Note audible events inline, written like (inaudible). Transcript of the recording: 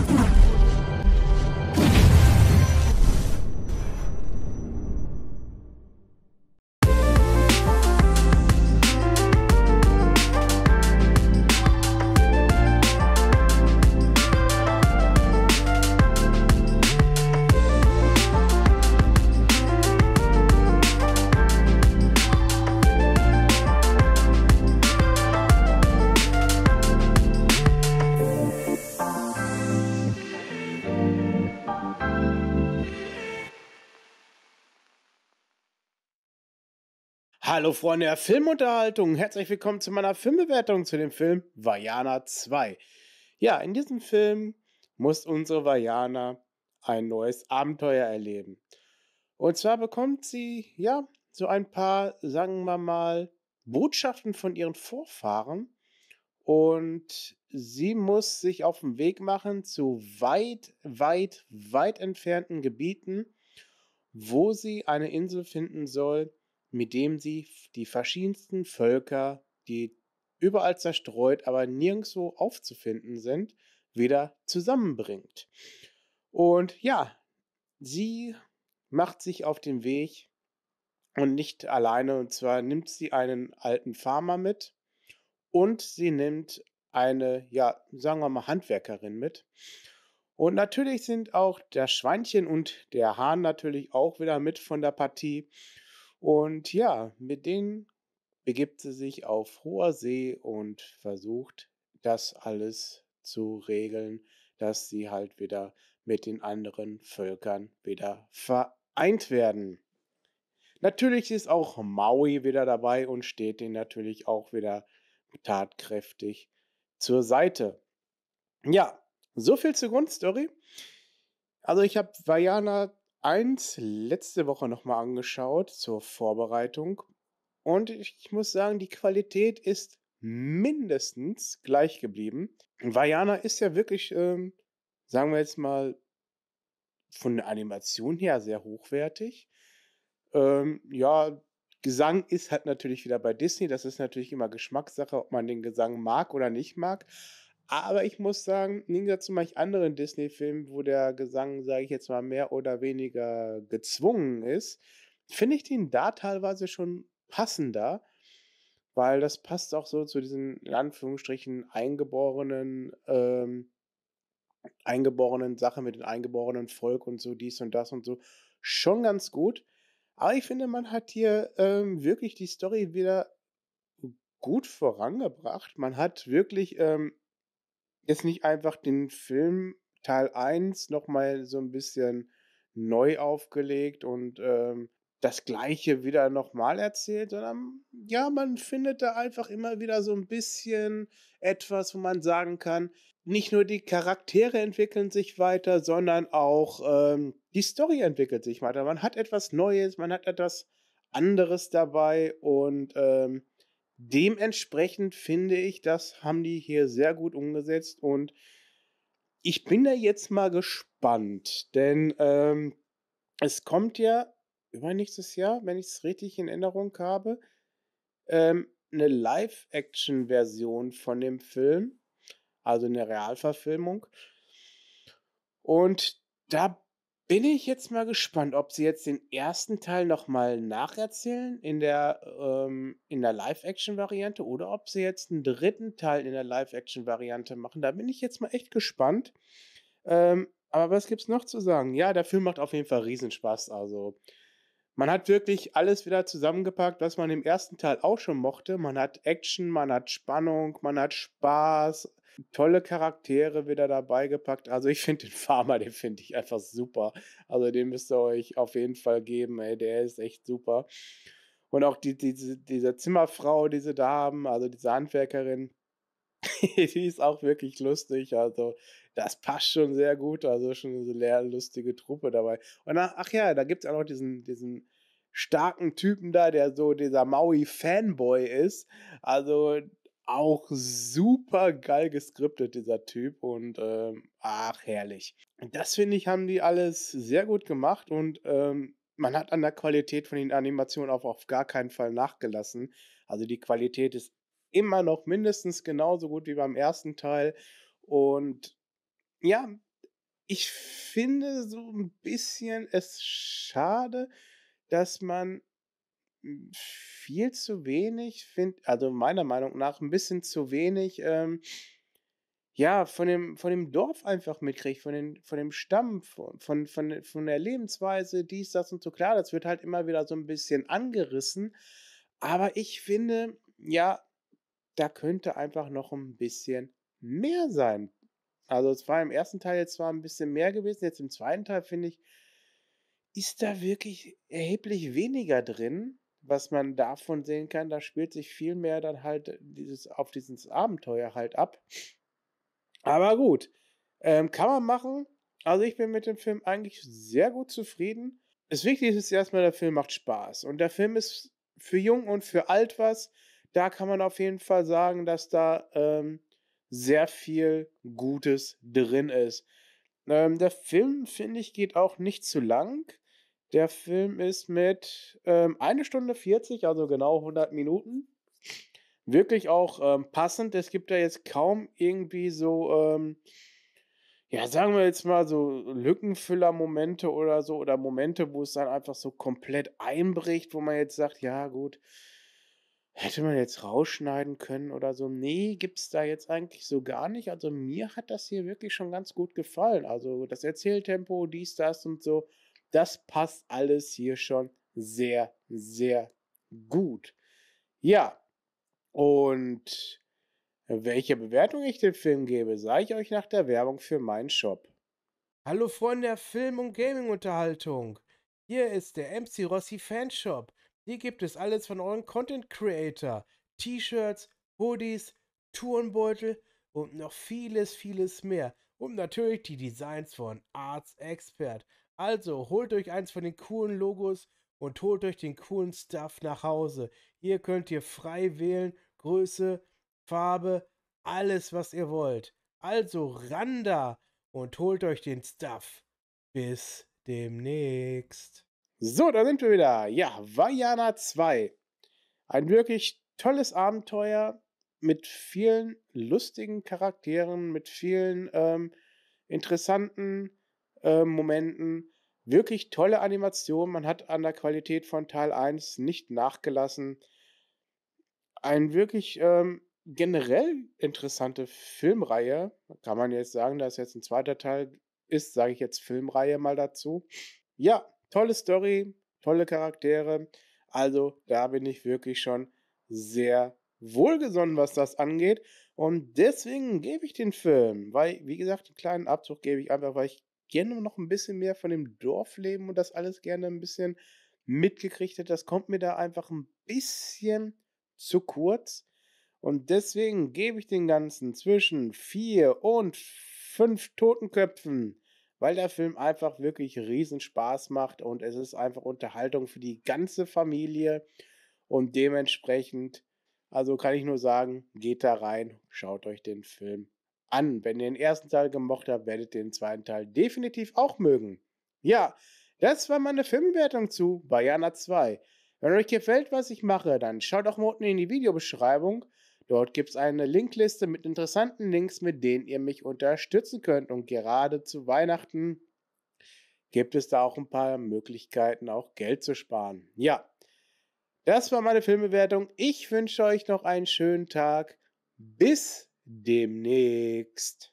Thank you. Hallo Freunde der Filmunterhaltung, herzlich willkommen zu meiner Filmbewertung zu dem Film Vajana 2. Ja, in diesem Film muss unsere Vajana ein neues Abenteuer erleben. Und zwar bekommt sie, ja, so ein paar, sagen wir mal, Botschaften von ihren Vorfahren und sie muss sich auf den Weg machen zu weit, weit, weit entfernten Gebieten, wo sie eine Insel finden soll, mit dem sie die verschiedensten Völker, die überall zerstreut, aber nirgendwo aufzufinden sind, wieder zusammenbringt. Und ja, sie macht sich auf den Weg und nicht alleine. Und zwar nimmt sie einen alten Farmer mit und sie nimmt eine, ja, sagen wir mal, Handwerkerin mit. Und natürlich sind auch das Schweinchen und der Hahn natürlich auch wieder mit von der Partie. Und ja, mit denen begibt sie sich auf hoher See und versucht, das alles zu regeln, dass sie halt wieder mit den anderen Völkern wieder vereint werden. Natürlich ist auch Maui wieder dabei und steht denen natürlich auch wieder tatkräftig zur Seite. Ja, so viel zur Grundstory. Also ich habe Vajana 1 letzte Woche nochmal angeschaut zur Vorbereitung. Und ich muss sagen, die Qualität ist mindestens gleich geblieben. Vajana ist ja wirklich, ähm, sagen wir jetzt mal, von der Animation her sehr hochwertig. Ähm, ja, Gesang ist halt natürlich wieder bei Disney. Das ist natürlich immer Geschmackssache, ob man den Gesang mag oder nicht mag. Aber ich muss sagen, im Gegensatz zu manch anderen Disney-Filmen, wo der Gesang, sage ich jetzt mal, mehr oder weniger gezwungen ist, finde ich den da teilweise schon passender, weil das passt auch so zu diesen, in Anführungsstrichen, eingeborenen, ähm, eingeborenen Sache mit dem eingeborenen Volk und so, dies und das und so, schon ganz gut. Aber ich finde, man hat hier ähm, wirklich die Story wieder gut vorangebracht. Man hat wirklich ähm, ist nicht einfach den Film Teil 1 nochmal so ein bisschen neu aufgelegt und ähm, das Gleiche wieder nochmal erzählt, sondern ja, man findet da einfach immer wieder so ein bisschen etwas, wo man sagen kann, nicht nur die Charaktere entwickeln sich weiter, sondern auch ähm, die Story entwickelt sich weiter. Man hat etwas Neues, man hat etwas anderes dabei und ähm, Dementsprechend finde ich, das haben die hier sehr gut umgesetzt und ich bin da jetzt mal gespannt, denn ähm, es kommt ja übernächstes Jahr, wenn ich es richtig in Erinnerung habe, ähm, eine Live-Action-Version von dem Film, also eine Realverfilmung. Und da bin ich jetzt mal gespannt, ob sie jetzt den ersten Teil nochmal nacherzählen in der, ähm, der Live-Action-Variante oder ob sie jetzt einen dritten Teil in der Live-Action-Variante machen. Da bin ich jetzt mal echt gespannt. Ähm, aber was gibt's noch zu sagen? Ja, der Film macht auf jeden Fall Riesenspaß. Also, man hat wirklich alles wieder zusammengepackt, was man im ersten Teil auch schon mochte. Man hat Action, man hat Spannung, man hat Spaß. Tolle Charaktere wieder dabei gepackt. Also ich finde den Farmer, den finde ich einfach super. Also den müsst ihr euch auf jeden Fall geben. Ey, der ist echt super. Und auch die, die, diese Zimmerfrau, die sie da haben, also diese Handwerkerin, (laughs) die ist auch wirklich lustig. Also, das passt schon sehr gut. Also, schon eine sehr lustige Truppe dabei. Und ach, ach ja, da gibt es auch noch diesen, diesen starken Typen da, der so dieser Maui-Fanboy ist. Also, auch super geil geskriptet, dieser Typ. Und ähm, ach, herrlich. Das finde ich, haben die alles sehr gut gemacht und ähm, man hat an der Qualität von den Animationen auch auf gar keinen Fall nachgelassen. Also die Qualität ist immer noch mindestens genauso gut wie beim ersten Teil. Und ja, ich finde so ein bisschen es schade, dass man hm, viel zu wenig, find, also meiner Meinung nach ein bisschen zu wenig, ähm, ja, von dem, von dem Dorf einfach mitkriegt, von, den, von dem Stamm, von, von, von, von der Lebensweise, dies, das und so. Klar, das wird halt immer wieder so ein bisschen angerissen, aber ich finde, ja, da könnte einfach noch ein bisschen mehr sein. Also es war im ersten Teil jetzt zwar ein bisschen mehr gewesen, jetzt im zweiten Teil finde ich, ist da wirklich erheblich weniger drin was man davon sehen kann, da spielt sich viel mehr dann halt dieses, auf dieses Abenteuer halt ab. Aber gut, ähm, kann man machen. Also ich bin mit dem Film eigentlich sehr gut zufrieden. Das Wichtigste ist erstmal, der Film macht Spaß. Und der Film ist für jung und für alt was. Da kann man auf jeden Fall sagen, dass da ähm, sehr viel Gutes drin ist. Ähm, der Film, finde ich, geht auch nicht zu lang. Der Film ist mit ähm, 1 Stunde 40, also genau 100 Minuten. Wirklich auch ähm, passend. Es gibt da jetzt kaum irgendwie so, ähm, ja, sagen wir jetzt mal so Lückenfüller-Momente oder so oder Momente, wo es dann einfach so komplett einbricht, wo man jetzt sagt, ja, gut, hätte man jetzt rausschneiden können oder so. Nee, gibt es da jetzt eigentlich so gar nicht. Also mir hat das hier wirklich schon ganz gut gefallen. Also das Erzähltempo, dies, das und so das passt alles hier schon sehr, sehr gut. Ja, und welche Bewertung ich dem Film gebe, sage ich euch nach der Werbung für meinen Shop. Hallo Freunde der Film- und Gaming-Unterhaltung. Hier ist der MC Rossi Fanshop. Hier gibt es alles von euren Content Creator. T-Shirts, Hoodies, Tourenbeutel und noch vieles, vieles mehr. Und natürlich die Designs von Arts Expert. Also holt euch eins von den coolen Logos und holt euch den coolen Stuff nach Hause. Hier könnt ihr frei wählen, Größe, Farbe, alles, was ihr wollt. Also ran da und holt euch den Stuff. Bis demnächst. So, da sind wir wieder. Ja, Vajana 2. Ein wirklich tolles Abenteuer mit vielen lustigen Charakteren, mit vielen ähm, interessanten ähm, Momenten. Wirklich tolle Animation. Man hat an der Qualität von Teil 1 nicht nachgelassen. Ein wirklich ähm, generell interessante Filmreihe. Kann man jetzt sagen, dass jetzt ein zweiter Teil ist, sage ich jetzt Filmreihe mal dazu. Ja, tolle Story, tolle Charaktere. Also da bin ich wirklich schon sehr wohlgesonnen, was das angeht. Und deswegen gebe ich den Film, weil, wie gesagt, den kleinen Abzug gebe ich einfach, weil ich gerne noch ein bisschen mehr von dem Dorfleben und das alles gerne ein bisschen mitgekriegt hätte. Das kommt mir da einfach ein bisschen zu kurz. Und deswegen gebe ich den Ganzen zwischen vier und fünf Totenköpfen, weil der Film einfach wirklich Riesenspaß macht und es ist einfach Unterhaltung für die ganze Familie. Und dementsprechend, also kann ich nur sagen, geht da rein, schaut euch den Film an an. Wenn ihr den ersten Teil gemocht habt, werdet ihr den zweiten Teil definitiv auch mögen. Ja, das war meine Filmbewertung zu Bayana 2. Wenn euch gefällt, was ich mache, dann schaut auch mal unten in die Videobeschreibung. Dort gibt es eine Linkliste mit interessanten Links, mit denen ihr mich unterstützen könnt. Und gerade zu Weihnachten gibt es da auch ein paar Möglichkeiten, auch Geld zu sparen. Ja, das war meine Filmbewertung. Ich wünsche euch noch einen schönen Tag. Bis demnächst.